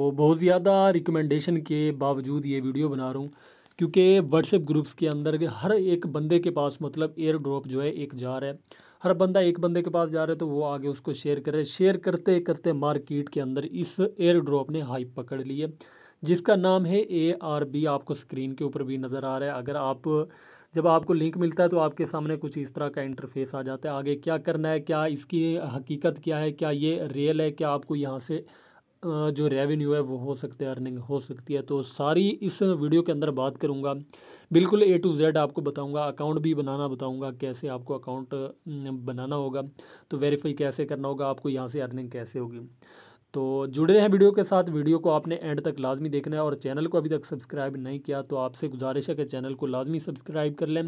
वो बहुत ज़्यादा रिकमेंडेशन के बावजूद ये वीडियो बना रहा हूँ क्योंकि व्हाट्सएप ग्रुप्स के अंदर हर एक बंदे के पास मतलब एयर ड्रॉप जो है एक जा रहा है हर बंदा एक बंदे के पास जा रहा है तो वो आगे उसको शेयर करे शेयर करते करते मार्केट के अंदर इस एयर ड्रॉप ने हाइप पकड़ ली है जिसका नाम है ए आर बी आपको स्क्रीन के ऊपर भी नज़र आ रहा है अगर आप जब आपको लिंक मिलता है तो आपके सामने कुछ इस तरह का इंटरफेस आ जाता है आगे क्या करना है क्या इसकी हकीकत क्या है क्या ये रियल है क्या आपको यहाँ से जो रेवेन्यू है वो हो सकता है अर्निंग हो सकती है तो सारी इस वीडियो के अंदर बात करूँगा बिल्कुल ए टू जेड आपको बताऊँगा अकाउंट भी बनाना बताऊँगा कैसे आपको अकाउंट बनाना होगा तो वेरीफाई कैसे करना होगा आपको यहाँ से अर्निंग कैसे होगी तो जुड़े रहें वीडियो के साथ वीडियो को आपने एंड तक लाजमी देखना है और चैनल को अभी तक सब्सक्राइब नहीं किया तो आपसे गुजारिश है कि चैनल को लाजमी सब्सक्राइब कर लें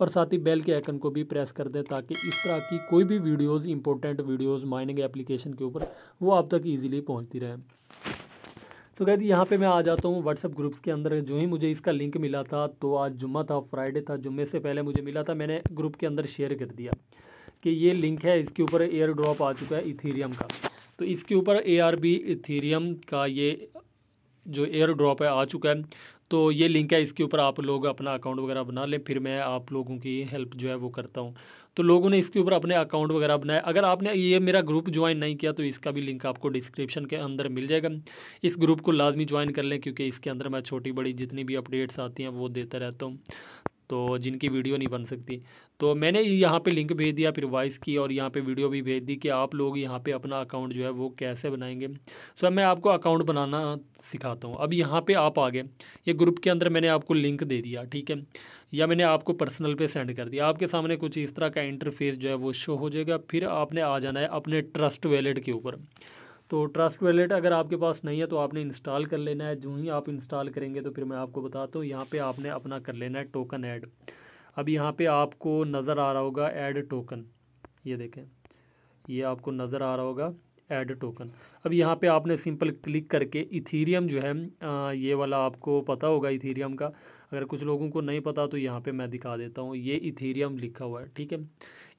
और साथ ही बेल के आइकन को भी प्रेस कर दें ताकि इस तरह की कोई भी videos important videos mining application के ऊपर वो आप तक ईजिली पहुँचती रहे तो कहते यहाँ पे मैं आ जाता हूँ व्हाट्सअप ग्रुप्स के अंदर जो ही मुझे इसका लिंक मिला था तो आज जुम्मा था फ्राइडे था जुम्मे से पहले मुझे मिला था मैंने ग्रुप के अंदर शेयर कर दिया कि ये लिंक है इसके ऊपर एयर ड्रॉप आ चुका है इथीरियम का तो इसके ऊपर ए आर बी इथीरियम का ये जो एयर ड्रॉप है आ चुका है तो ये लिंक है इसके ऊपर आप लोग अपना अकाउंट वगैरह बना लें फिर मैं आप लोगों की हेल्प जो है वो करता हूँ तो लोगों ने इसके ऊपर अपने अकाउंट वगैरह बनाया अगर आपने ये मेरा ग्रुप ज्वाइन नहीं किया तो इसका भी लिंक आपको डिस्क्रिप्शन के अंदर मिल जाएगा इस ग्रुप को लाजमी ज्वाइन कर लें क्योंकि इसके अंदर मैं छोटी बड़ी जितनी भी अपडेट्स आती हैं वो देता रहता हूँ तो जिनकी वीडियो नहीं बन सकती तो मैंने यहाँ पे लिंक भेज दिया फिर वॉइस की और यहाँ पे वीडियो भी भेज दी कि आप लोग यहाँ पे अपना अकाउंट जो है वो कैसे बनाएंगे सो so, मैं आपको अकाउंट बनाना सिखाता हूँ अब यहाँ पे आप आ गए ये ग्रुप के अंदर मैंने आपको लिंक दे दिया ठीक है या मैंने आपको पर्सनल पे सेंड कर दिया आपके सामने कुछ इस तरह का इंटरफेस जो है वो शो हो जाएगा फिर आपने आ जाना है अपने ट्रस्ट वैलेट के ऊपर तो ट्रस्ट वैलेट अगर आपके पास नहीं है तो आपने इंस्टॉल कर लेना है जो ही आप इंस्टॉल करेंगे तो फिर मैं आपको बताता हूँ यहाँ पे आपने अपना कर लेना है टोकन ऐड अब यहाँ पे आपको नज़र आ रहा होगा ऐड टोकन ये देखें ये आपको नज़र आ रहा होगा ऐड टोकन अब यहाँ पे आपने सिंपल क्लिक करके इथीरियम जो है ये वाला आपको पता होगा इथीरियम का अगर कुछ लोगों को नहीं पता तो यहाँ पे मैं दिखा देता हूँ ये इथीरियम लिखा हुआ है ठीक है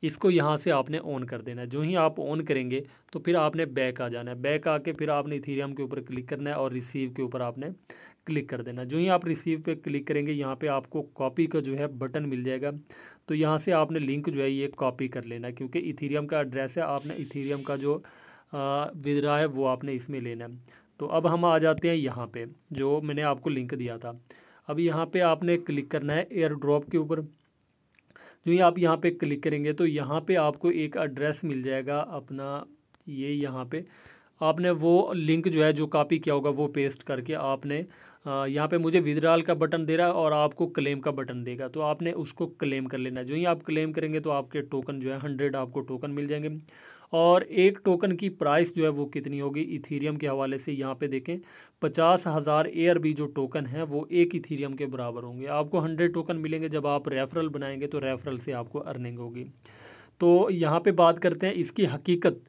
इसको यहाँ से आपने ऑन कर देना है जो ही आप ऑन करेंगे तो फिर आपने बैक आ जाना है बैक आके फिर आपने इथीरियम के ऊपर क्लिक करना है और रिसीव के ऊपर आपने क्लिक कर देना जो ही आप रिसीव पे क्लिक करेंगे यहाँ पे आपको कॉपी का जो है बटन मिल जाएगा तो यहाँ से आपने लिंक जो है ये कॉपी कर लेना क्योंकि इथीरियम का एड्रेस है आपने इथीरियम का जो विद रहा है वो आपने इसमें लेना है तो अब हम आ जाते हैं यहाँ पे जो मैंने आपको लिंक दिया था अब यहाँ पे आपने क्लिक करना है एयर ड्रॉप के ऊपर जो ही आप यहाँ पे क्लिक करेंगे तो यहाँ पे आपको एक एड्रेस मिल जाएगा अपना ये यहाँ पे आपने वो लिंक जो है जो कॉपी किया होगा वो पेस्ट करके आपने यहाँ पे मुझे विद्राल का बटन दे रहा है और आपको क्लेम का बटन देगा तो आपने उसको क्लेम कर लेना है जो ही आप क्लेम करेंगे तो आपके टोकन जो है हंड्रेड आपको टोकन मिल जाएंगे और एक टोकन की प्राइस जो है वो कितनी होगी इथीरियम के हवाले से यहाँ पे देखें पचास हज़ार एयर बी जो टोकन है वो एक इथीरियम के बराबर होंगे आपको हंड्रेड टोकन मिलेंगे जब आप रेफरल बनाएंगे तो रेफरल से आपको अर्निंग होगी तो यहाँ पे बात करते हैं इसकी हकीकत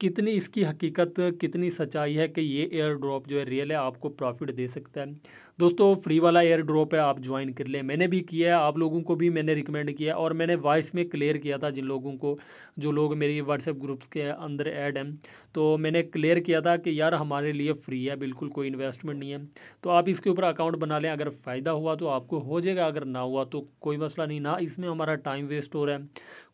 कितनी इसकी हकीकत कितनी सच्चाई है कि ये एयर ड्रॉप जो है रियल है आपको प्रॉफिट दे सकता है दोस्तों फ्री वाला एयर ड्रॉप है आप ज्वाइन कर लें मैंने भी किया है आप लोगों को भी मैंने रिकमेंड किया और मैंने वॉइस में क्लियर किया था जिन लोगों को जो लोग मेरी व्हाट्सएप ग्रुप्स के अंदर ऐड हैं तो मैंने क्लियर किया था कि यार हमारे लिए फ्री है बिल्कुल कोई इन्वेस्टमेंट नहीं है तो आप इसके ऊपर अकाउंट बना लें अगर फ़ायदा हुआ तो आपको हो जाएगा अगर ना हुआ तो कोई मसला नहीं ना इसमें हमारा टाइम वेस्ट हो रहा है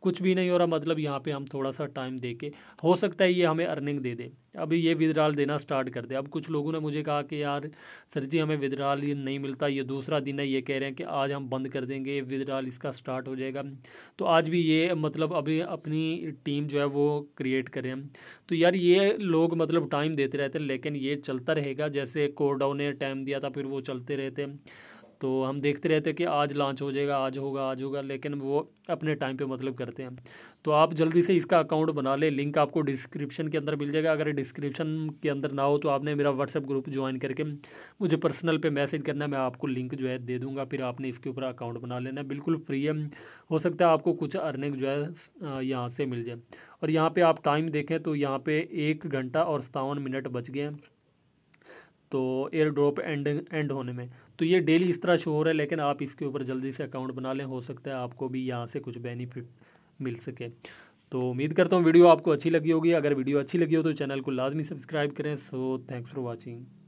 कुछ भी नहीं हो रहा मतलब यहाँ पर हम थोड़ा सा टाइम दे के हो सकता है ये हमें अर्निंग दे दें अभी ये विदड्राल देना स्टार्ट कर दे अब कुछ लोगों ने मुझे कहा कि यार सर जी हमें विदड्राल ये नहीं मिलता ये दूसरा दिन है ये कह रहे हैं कि आज हम बंद कर देंगे विदड्राल इसका स्टार्ट हो जाएगा तो आज भी ये मतलब अभी अपनी टीम जो है वो क्रिएट करें तो यार ये लोग मतलब टाइम देते रहते लेकिन ये चलता रहेगा जैसे कोरडाउ ने टाइम दिया था फिर वो चलते रहते तो हम देखते रहते हैं कि आज लॉन्च हो जाएगा आज होगा आज होगा लेकिन वो अपने टाइम पे मतलब करते हैं तो आप जल्दी से इसका अकाउंट बना लें लिंक आपको डिस्क्रिप्शन के अंदर मिल जाएगा अगर डिस्क्रिप्शन के अंदर ना हो तो आपने मेरा व्हाट्सअप ग्रुप ज्वाइन करके मुझे पर्सनल पे मैसेज करना मैं आपको लिंक जो है दे दूँगा फिर आपने इसके ऊपर अकाउंट बना लेना बिल्कुल फ्री है हो सकता है आपको कुछ अर्निंग जो है यहाँ से मिल जाए और यहाँ पर आप टाइम देखें तो यहाँ पर एक घंटा और सतावन मिनट बच गए हैं तो एयर ड्रॉप एंड एंड होने में तो ये डेली इस तरह शो हो रहा है लेकिन आप इसके ऊपर जल्दी से अकाउंट बना लें हो सकता है आपको भी यहाँ से कुछ बेनिफिट मिल सके तो उम्मीद करता हूँ वीडियो आपको अच्छी लगी होगी अगर वीडियो अच्छी लगी हो तो चैनल को लाजमी सब्सक्राइब करें सो थैंक्स फॉर वॉचिंग